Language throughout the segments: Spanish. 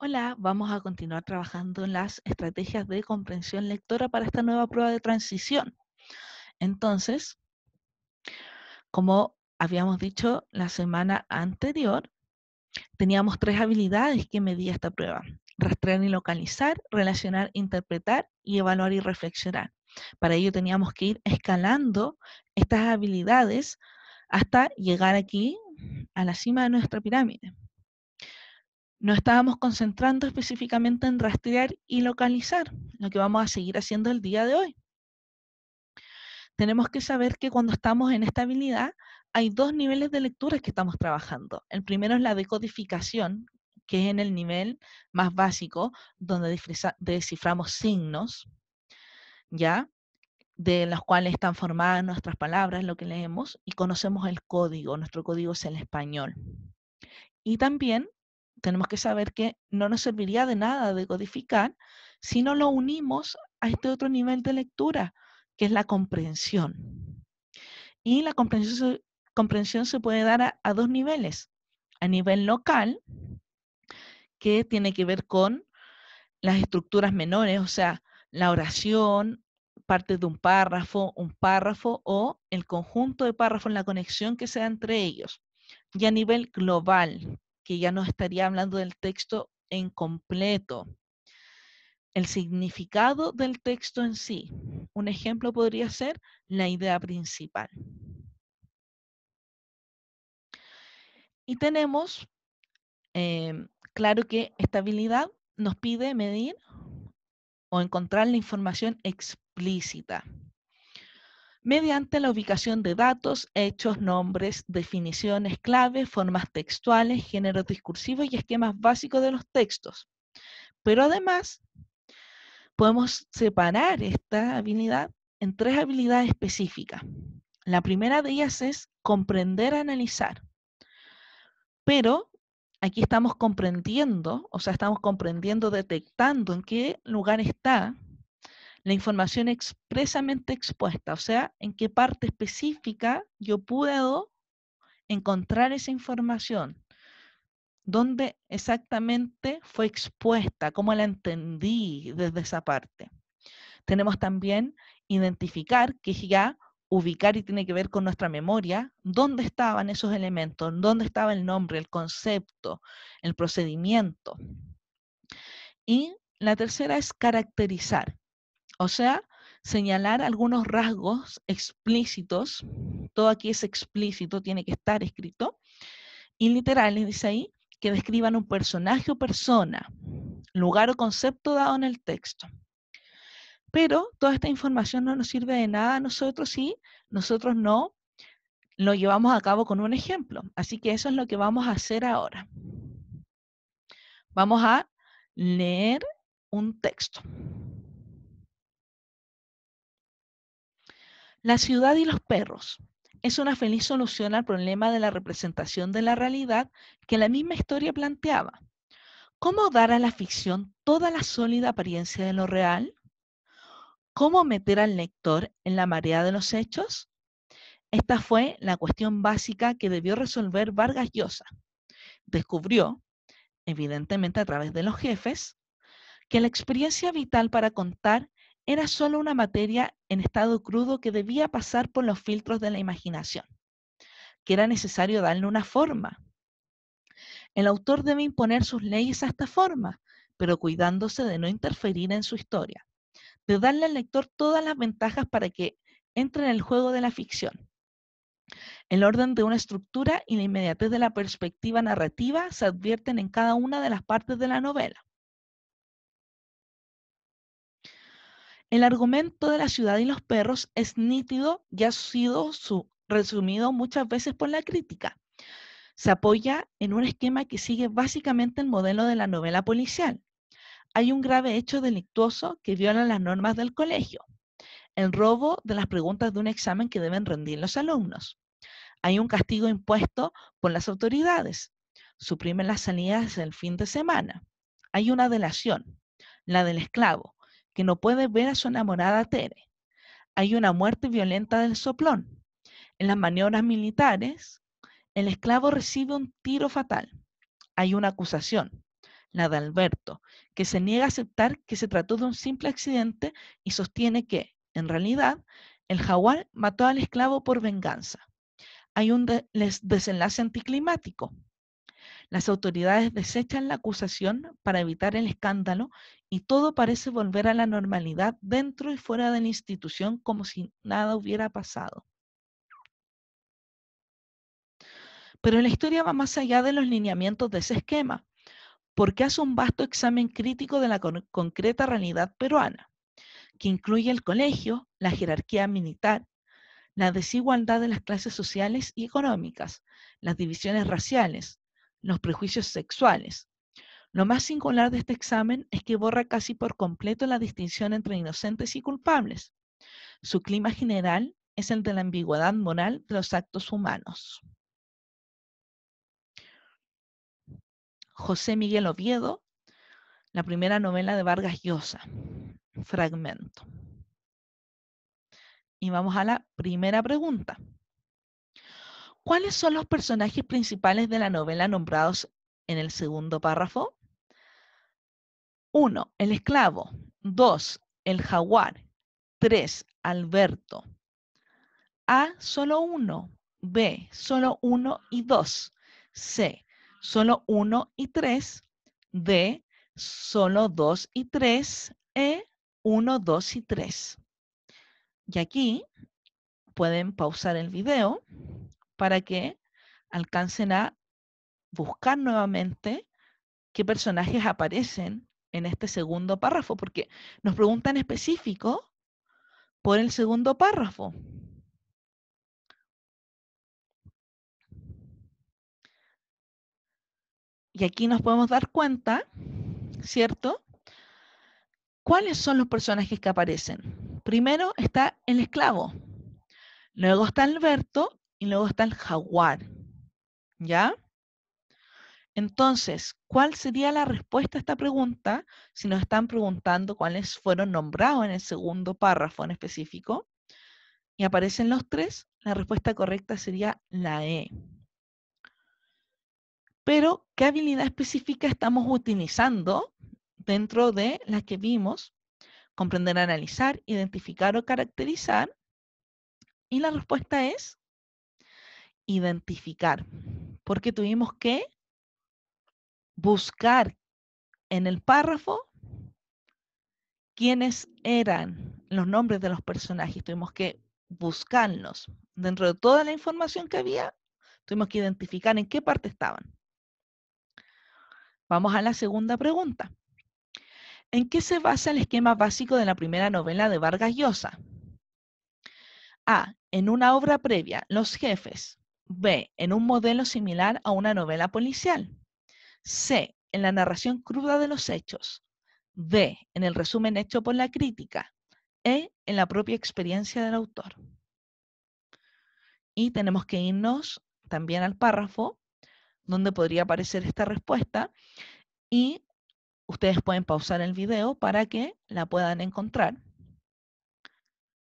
Hola, vamos a continuar trabajando en las estrategias de comprensión lectora para esta nueva prueba de transición. Entonces, como habíamos dicho la semana anterior, teníamos tres habilidades que medía esta prueba. Rastrear y localizar, relacionar, interpretar y evaluar y reflexionar. Para ello teníamos que ir escalando estas habilidades hasta llegar aquí a la cima de nuestra pirámide. No estábamos concentrando específicamente en rastrear y localizar, lo que vamos a seguir haciendo el día de hoy. Tenemos que saber que cuando estamos en esta habilidad hay dos niveles de lectura que estamos trabajando. El primero es la decodificación, que es en el nivel más básico, donde desciframos signos, ¿ya? De los cuales están formadas nuestras palabras, lo que leemos, y conocemos el código. Nuestro código es el español. Y también tenemos que saber que no nos serviría de nada de codificar si no lo unimos a este otro nivel de lectura, que es la comprensión. Y la comprensión, se puede dar a, dos niveles. A nivel local, que tiene que ver con las estructuras menores, o sea, la oración, parte de un párrafo, un párrafo o el conjunto de párrafos, la conexión que sea entre ellos. Y a nivel global, que ya no estaría hablando del texto en completo. El significado del texto en sí. Un ejemplo podría ser la idea principal. Y tenemos, em, claro que esta habilidad nos pide medir o encontrar la información explícita mediante la ubicación de datos, hechos, nombres, definiciones clave, formas textuales, géneros discursivos y esquemas básicos de los textos. Pero además, podemos separar esta habilidad en tres habilidades específicas. La primera de ellas es comprender, analizar. Pero aquí estamos comprendiendo, o sea, estamos comprendiendo, detectando en qué lugar está la información expresamente expuesta, o sea, en qué parte específica yo puedo encontrar esa información, dónde exactamente fue expuesta, cómo la entendí desde esa parte. Tenemos también identificar, que ya ubicar y tiene que ver con nuestra memoria, dónde estaban esos elementos, dónde estaba el nombre, el concepto, el procedimiento. Y la tercera es caracterizar. O sea, señalar algunos rasgos explícitos, todo aquí es explícito, tiene que estar escrito, y literales, dice ahí, que describan un personaje o persona, lugar o concepto dado en el texto. Pero toda esta información no nos sirve de nada a nosotros si nosotros no lo llevamos a cabo con un ejemplo. Así que eso es lo que vamos a hacer ahora. Vamos a leer un texto. La ciudad y los perros. Es una feliz solución al problema de la representación de la realidad que la misma historia planteaba. ¿Cómo dar a la ficción toda la sólida apariencia de lo real? ¿Cómo meter al lector en la marea de los hechos? Esta fue la cuestión básica que debió resolver Vargas Llosa. Descubrió, evidentemente a través de los jefes, que la experiencia vital para contar era solo una materia en estado crudo que debía pasar por los filtros de la imaginación, que era necesario darle una forma. El autor debe imponer sus leyes a esta forma, pero cuidándose de no interferir en su historia, de darle al lector todas las ventajas para que entre en el juego de la ficción. El orden de una estructura y la inmediatez de la perspectiva narrativa se advierten en cada una de las partes de la novela. El argumento de la ciudad y los perros es nítido y ha sido resumido muchas veces por la crítica. Se apoya en un esquema que sigue básicamente el modelo de la novela policial. Hay un grave hecho delictuoso que viola las normas del colegio. El robo de las preguntas de un examen que deben rendir los alumnos. Hay un castigo impuesto por las autoridades. Suprimen las salidas el fin de semana. Hay una delación, la del esclavo, que no puede ver a su enamorada Tere. Hay una muerte violenta del soplón. En las maniobras militares, el esclavo recibe un tiro fatal. Hay una acusación, la de Alberto, que se niega a aceptar que se trató de un simple accidente y sostiene que, en realidad, el jaguar mató al esclavo por venganza. Hay un desenlace anticlimático. Las autoridades desechan la acusación para evitar el escándalo y todo parece volver a la normalidad dentro y fuera de la institución como si nada hubiera pasado. Pero la historia va más allá de los lineamientos de ese esquema, porque hace un vasto examen crítico de la concreta realidad peruana, que incluye el colegio, la jerarquía militar, la desigualdad de las clases sociales y económicas, las divisiones raciales, los prejuicios sexuales. Lo más singular de este examen es que borra casi por completo la distinción entre inocentes y culpables. Su clima general es el de la ambigüedad moral de los actos humanos. José Miguel Oviedo, la primera novela de Vargas Llosa, fragmento. Y vamos a la primera pregunta. ¿Cuáles son los personajes principales de la novela nombrados en el segundo párrafo? 1. El esclavo. 2. El jaguar. 3. Alberto. A. Solo 1. B. Solo 1 y 2. C. Solo 1 y 3. D. Solo 2 y 3. E. 1, 2 y 3. Y aquí pueden pausar el video para que alcancen a buscar nuevamente qué personajes aparecen en este segundo párrafo, porque nos preguntan específico por el segundo párrafo. Y aquí nos podemos dar cuenta, ¿cierto? ¿Cuáles son los personajes que aparecen? Primero está el esclavo, luego está Alberto y luego está el jaguar. ¿Ya? Entonces, ¿cuál sería la respuesta a esta pregunta si nos están preguntando cuáles fueron nombrados en el segundo párrafo en específico? Y aparecen los tres, la respuesta correcta sería la E. Pero, ¿qué habilidad específica estamos utilizando dentro de las que vimos? Comprender, analizar, identificar o caracterizar. Y la respuesta es identificar, porque tuvimos que buscar en el párrafo quiénes eran los nombres de los personajes, tuvimos que buscarlos. Dentro de toda la información que había, tuvimos que identificar en qué parte estaban. Vamos a la segunda pregunta. ¿En qué se basa el esquema básico de la primera novela de Vargas Llosa? A. En una obra previa, los jefes, B. En un modelo similar a una novela policial. C. En la narración cruda de los hechos. D. En el resumen hecho por la crítica. E. En la propia experiencia del autor. Y tenemos que irnos también al párrafo donde podría aparecer esta respuesta y ustedes pueden pausar el video para que la puedan encontrar.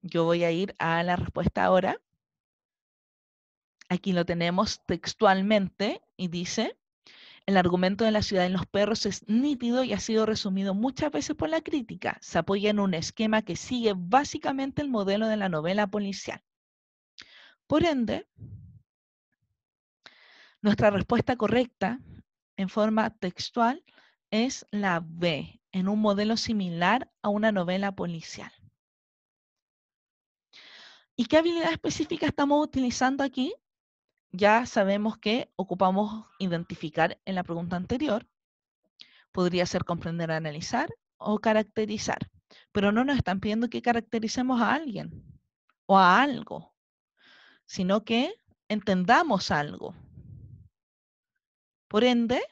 Yo voy a ir a la respuesta ahora. Aquí lo tenemos textualmente y dice, el argumento de la ciudad en los perros es nítido y ha sido resumido muchas veces por la crítica. Se apoya en un esquema que sigue básicamente el modelo de la novela policial. Por ende, nuestra respuesta correcta en forma textual es la B, en un modelo similar a una novela policial. ¿Y qué habilidad específica estamos utilizando aquí? ya sabemos que ocupamos identificar en la pregunta anterior. Podría ser comprender, analizar o caracterizar. Pero no nos están pidiendo que caractericemos a alguien o a algo, sino que entendamos algo. Por ende,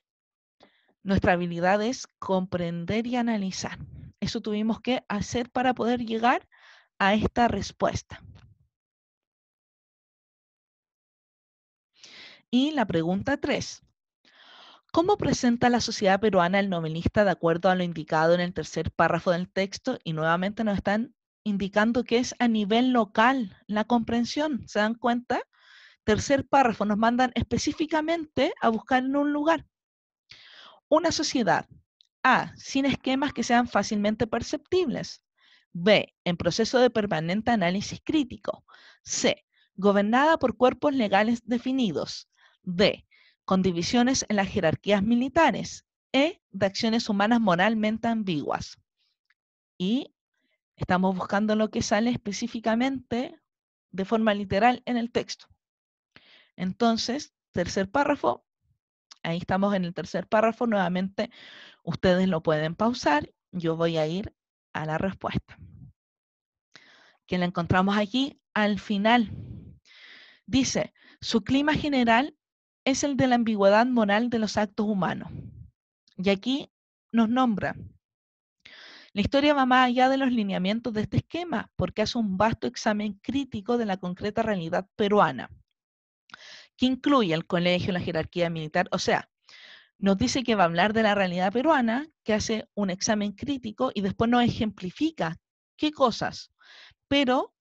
nuestra habilidad es comprender y analizar. Eso tuvimos que hacer para poder llegar a esta respuesta. Y la pregunta 3. ¿Cómo presenta la sociedad peruana el novelista de acuerdo a lo indicado en el tercer párrafo del texto? Y nuevamente nos están indicando que es a nivel local la comprensión. ¿Se dan cuenta? Tercer párrafo, nos mandan específicamente a buscar en un lugar. Una sociedad. A. Sin esquemas que sean fácilmente perceptibles. B. En proceso de permanente análisis crítico. C. Gobernada por cuerpos legales definidos. D. Con divisiones en las jerarquías militares. E. De acciones humanas moralmente ambiguas. Y estamos buscando lo que sale específicamente de forma literal en el texto. Entonces, tercer párrafo. Ahí estamos en el tercer párrafo. Nuevamente, ustedes lo pueden pausar. Yo voy a ir a la respuesta. Que la encontramos aquí al final. Dice, su clima general es el de la ambigüedad moral de los actos humanos. Y aquí nos nombra. La historia va más allá de los lineamientos de este esquema, porque hace un vasto examen crítico de la concreta realidad peruana, que incluye el colegio, la jerarquía militar, o sea, nos dice que va a hablar de la realidad peruana, que hace un examen crítico y después nos ejemplifica qué cosas, pero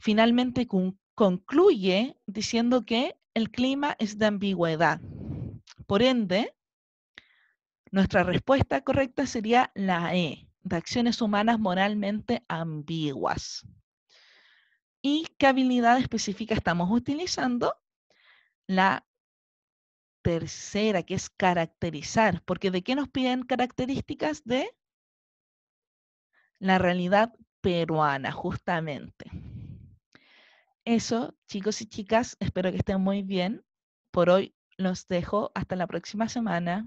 finalmente concluye diciendo que el clima es de ambigüedad. Por ende, nuestra respuesta correcta sería la E, de acciones humanas moralmente ambiguas. ¿Y qué habilidad específica estamos utilizando? La tercera, que es caracterizar, porque ¿de qué nos piden características? De la realidad peruana, justamente eso, chicos y chicas, espero que estén muy bien. Por hoy los dejo. Hasta la próxima semana.